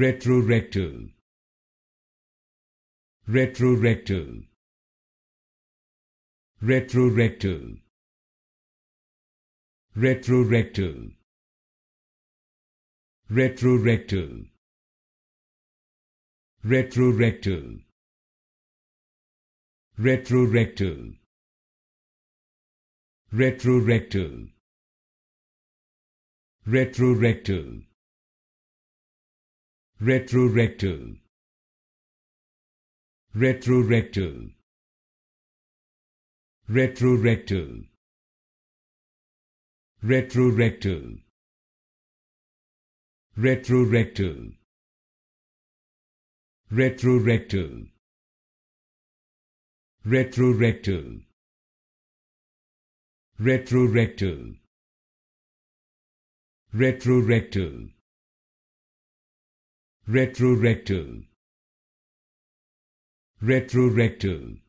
retrorectal retrorectal retrorectal retrorectal retrorectal retrorectal retrorectal retrorectal retrorectal retrorectal retrorectal retrorectal retrorectal retrorectal retrorectal retrorectal retrorectal retrorectal retrorectal retrorectal